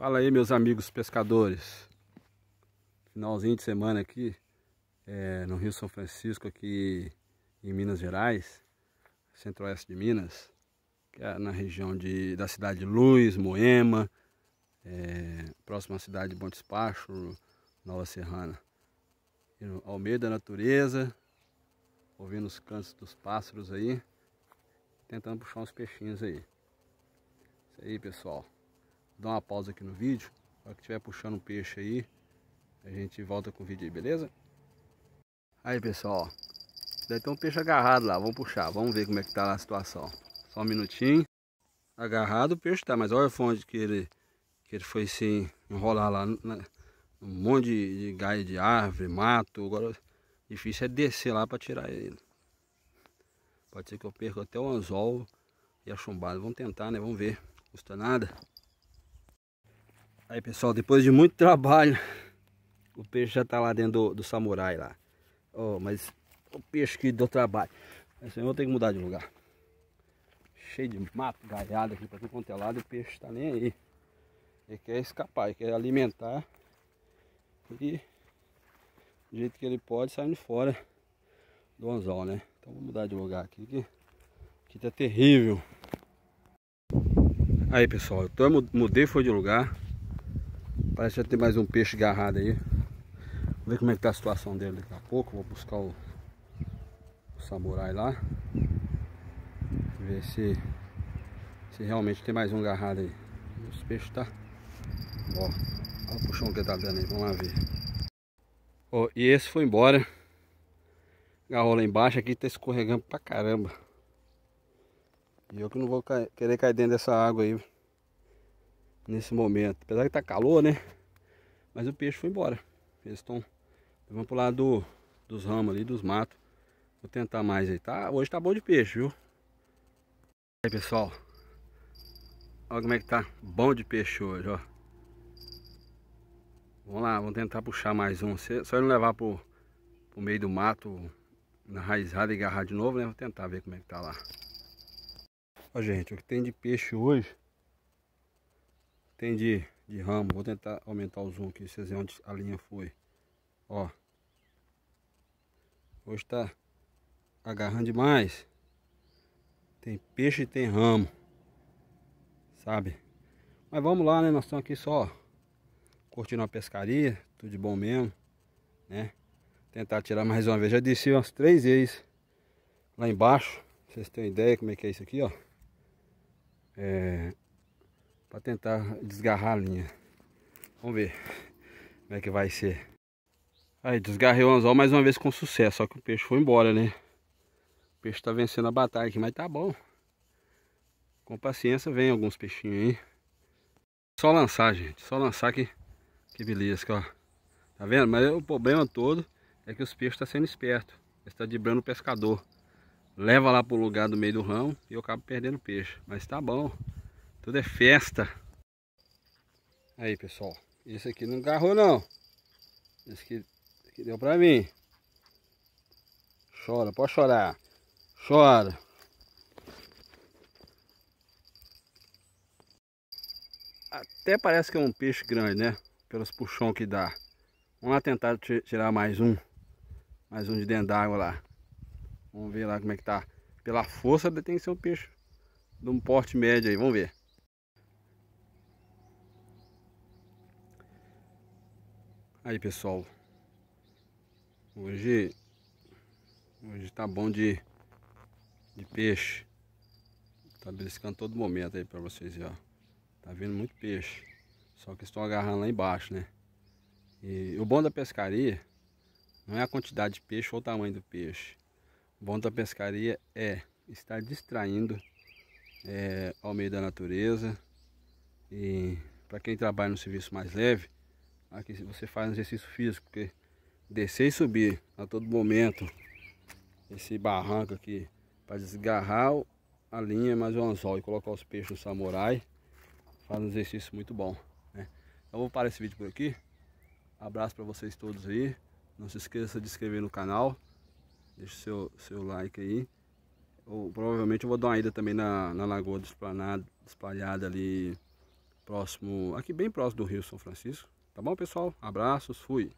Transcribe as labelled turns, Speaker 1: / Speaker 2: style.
Speaker 1: Fala aí meus amigos pescadores Finalzinho de semana aqui é, No Rio São Francisco aqui em Minas Gerais Centro-Oeste de Minas é na região de, da cidade de Luz, Moema é, Próxima à cidade de Bom Despacho, Nova Serrana Ao meio da natureza Ouvindo os cantos dos pássaros aí Tentando puxar uns peixinhos aí Isso aí pessoal dar uma pausa aqui no vídeo. Para que estiver puxando um peixe aí, a gente volta com o vídeo aí, beleza? Aí pessoal, deve ter um peixe agarrado lá, vamos puxar, vamos ver como é que tá a situação. Só um minutinho. Agarrado o peixe tá, mas olha onde que ele, que ele foi se enrolar lá. Na, um monte de, de galho de árvore, mato. Agora difícil é descer lá para tirar ele. Pode ser que eu perca até o anzol e a chumbada. Vamos tentar, né? Vamos ver. Custa nada. Aí pessoal, depois de muito trabalho, o peixe já tá lá dentro do, do samurai lá. Oh, mas o peixe que deu trabalho. Mas eu vou ter que mudar de lugar. Cheio de mato, galhada aqui pra tudo quanto é lado, o peixe tá nem aí. Ele quer escapar, ele quer alimentar. E do jeito que ele pode, saindo fora do anzol, né? Então vou mudar de lugar aqui, que, que tá terrível. Aí pessoal, eu mudei foi de lugar Parece que já tem mais um peixe agarrado aí. Vou ver como é que tá a situação dele daqui a pouco. Vou buscar o, o samurai lá. Ver se, se realmente tem mais um agarrado aí. Os peixes tá. Ó, olha o puxão que tá dando aí. Vamos lá ver. Ó, e esse foi embora. Agarrou lá embaixo. Aqui tá escorregando pra caramba. E eu que não vou cair, querer cair dentro dessa água aí nesse momento. Apesar que tá calor, né? Mas o peixe foi embora. Eles estão vão pro lado do, dos ramos ali, dos matos. Vou tentar mais aí, tá? Hoje tá bom de peixe, viu? E aí, pessoal. Olha como é que tá bom de peixe hoje, ó. Vamos lá, vamos tentar puxar mais um. só ele não levar pro, pro meio do mato, na raizada e agarrar de novo, né? Vou tentar ver como é que tá lá. Ó, gente, o que tem de peixe hoje tem de, de ramo. Vou tentar aumentar o zoom aqui, vocês verem onde a linha foi. Ó. Hoje tá agarrando demais. Tem peixe e tem ramo. Sabe? Mas vamos lá, né? Nós estamos aqui só curtindo a pescaria. Tudo de bom mesmo. Né? Tentar tirar mais uma vez. Já desci umas três vezes lá embaixo. vocês têm ideia como é que é isso aqui, ó. É, para tentar desgarrar a linha. Vamos ver como é que vai ser. Aí, desgarrei o anzol mais uma vez com sucesso, só que o peixe foi embora, né? O peixe tá vencendo a batalha aqui, mas tá bom. Com paciência vem alguns peixinhos aí. Só lançar, gente, só lançar que, que beleza, ó. Tá vendo? Mas o problema todo é que os peixes estão tá sendo espertos. Eles estão tá o pescador. Leva lá pro lugar do meio do ramo e eu acabo perdendo peixe. Mas tá bom. Tudo é festa. Aí, pessoal. Esse aqui não agarrou, não. Esse aqui, aqui deu pra mim. Chora, pode chorar. Chora. Até parece que é um peixe grande, né? Pelos puxão que dá. Vamos lá tentar tirar mais um. Mais um de dentro d'água lá. Vamos ver lá como é que tá. Pela força tem que ser um peixe de um porte médio aí. Vamos ver. Aí pessoal, hoje hoje tá bom de, de peixe, tá beliscando todo momento aí para vocês, ó. Tá vendo muito peixe, só que estão agarrando lá embaixo, né? E o bom da pescaria não é a quantidade de peixe ou o tamanho do peixe. O bom da pescaria é estar distraindo é, ao meio da natureza e para quem trabalha no serviço mais leve Aqui se você faz um exercício físico, porque descer e subir a todo momento esse barranco aqui para desgarrar a linha é mais um anzol e colocar os peixes no samurai, faz um exercício muito bom. Né? Eu vou parar esse vídeo por aqui. Abraço para vocês todos aí. Não se esqueça de se inscrever no canal. Deixa o seu, seu like aí. Ou, provavelmente eu vou dar uma ida também na, na Lagoa do espalhada ali próximo, aqui bem próximo do Rio São Francisco. Tá bom, pessoal? Abraços, fui!